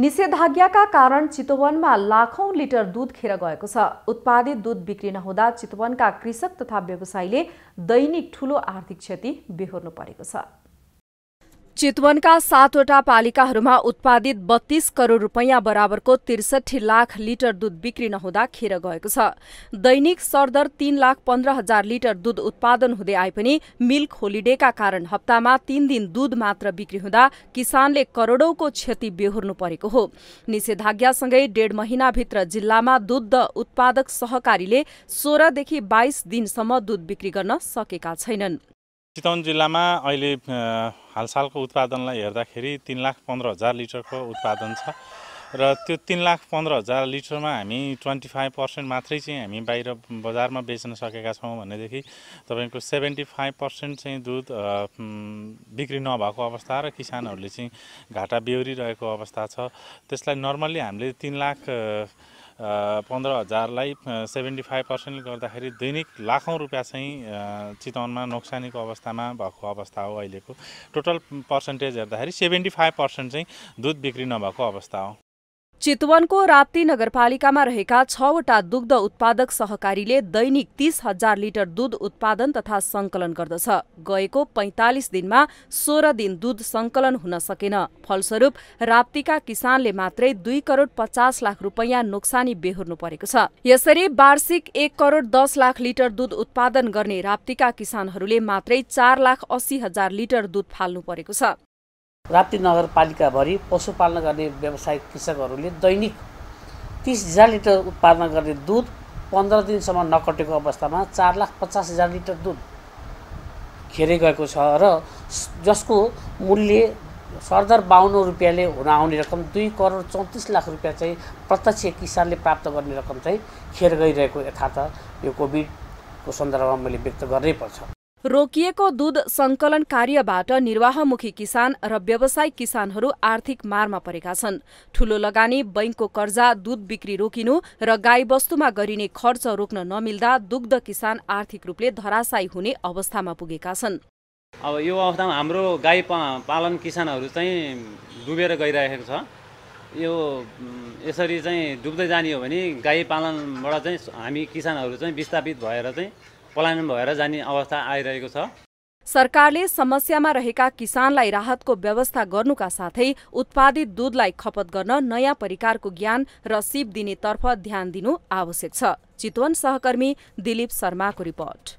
निषेधाज्ञाका कारण चितवनमा लाखौं लिटर दूध खेर गएको छ उत्पादित दूध बिक्री नहुँदा चितवनका कृषक तथा व्यवसायीले दैनिक ठूलो आर्थिक क्षति बेहोर्नु परेको छ चितवनका सातवटा पालिकाहरूमा उत्पादित बत्तीस करोड रुपैयाँ बराबरको त्रिसठी लाख लिटर दूध बिक्री नहुँदा खेर गएको छ दैनिक सरदर तीन लाख पन्ध्र हजार लिटर दूध उत्पादन हुँदै आए पनि मिल्क होलिडेका कारण हप्तामा तीन दिन दूध मात्र बिक्री हुँदा किसानले करोड़ौंको क्षति बेहोर्नु परेको हो निषेधाज्ञासँगै डेढ महिनाभित्र जिल्लामा दूध उत्पादक सहकारीले सोह्रदेखि बाइस दिनसम्म दूध बिक्री गर्न सकेका छैनन् चितवन जिल्लामा अहिले हालसालको उत्पादनलाई हेर्दाखेरि तिन लाख पन्ध्र हजार लिटरको उत्पादन छ र त्यो तिन लाख पन्ध्र हजार लिटरमा हामी ट्वेन्टी फाइभ पर्सेन्ट मात्रै चाहिँ हामी बाहिर बजारमा बेच्न सकेका छौँ भनेदेखि तपाईँको सेभेन्टी फाइभ पर्सेन्ट चाहिँ दुध बिक्री नभएको अवस्था र किसानहरूले चाहिँ घाटा बेहोरिरहेको अवस्था छ त्यसलाई नर्मल्ली हामीले तिन लाख पन्ध्र हजारलाई सेभेन्टी फाइभ पर्सेन्टले गर्दाखेरि दैनिक लाखौँ रुपियाँ चाहिँ चितवनमा नोक्सानीको अवस्थामा भएको अवस्था हो अहिलेको टोटल पर्सेन्टेज हेर्दाखेरि सेभेन्टी फाइभ पर्सेन्ट चाहिँ दुध बिक्री नभएको अवस्था हो चितवनको राप्ती नगरपालिकामा रहेका छवटा दुग्ध उत्पादक सहकारीले दैनिक तीस हजार लिटर दुध उत्पादन तथा सङ्कलन गर्दछ गएको पैँतालिस दिनमा सोह्र दिन दुध सङ्कलन हुन सकेन फलस्वरूप राप्तीका किसानले मात्रै दुई करोड पचास लाख रुपैयाँ नोक्सानी बेहोर्नु परेको छ यसरी वार्षिक एक करोड दस लाख लिटर दुध उत्पादन गर्ने राप्तीका किसानहरूले मात्रै चार लाख अस्सी हजार लिटर दुध फाल्नु परेको छ राप्ती नगरपालिकाभरि पशुपालन गर्ने व्यवसायिक कृषकहरूले दैनिक तिस हजार लिटर उत्पादन गर्ने दुध पन्ध्र दिनसम्म नकटेको अवस्थामा चार लाख पचास हजार लिटर दुध खेरै गएको छ र जसको मूल्य सरदर बाहन्न रुपियाँले हुन आउने रकम दुई करोड चौतिस लाख रुपियाँ चाहिँ प्रत्यक्ष किसानले प्राप्त गर्ने रकम चाहिँ खेर गइरहेको यथार्थ यो कोभिडको सन्दर्भमा मैले व्यक्त गर्नै पर्छ रोकिएको दुध सङ्कलन कार्यबाट निर्वाहमुखी किसान र व्यवसायिक किसानहरू आर्थिक मारमा परेका छन् ठूलो लगानी बैङ्कको कर्जा दुध बिक्री रोकिनु र गाईवस्तुमा गरिने खर्च रोक्न नमिल्दा दुग्ध किसान आर्थिक रूपले धराशायी हुने अवस्थामा पुगेका छन् अब यो अवस्थामा हाम्रो गाई पालन किसानहरू चाहिँ डुबेर गइरहेको छ यो यसरी चाहिँ डुब्दै जाने हो भने गाई पालनबाट चाहिँ हामी किसानहरू चाहिँ विस्थापित भएर चाहिँ पलायन भएर जाने अवस्था आइरहेको छ सरकारले समस्यामा रहेका किसानलाई राहतको व्यवस्था गर्नुका साथै उत्पादित दुधलाई खपत गर्न नयाँ परिकारको ज्ञान र सिप दिनेतर्फ ध्यान दिनु आवश्यक छ चितवन सहकर्मी दिलीप शर्माको रिपोर्ट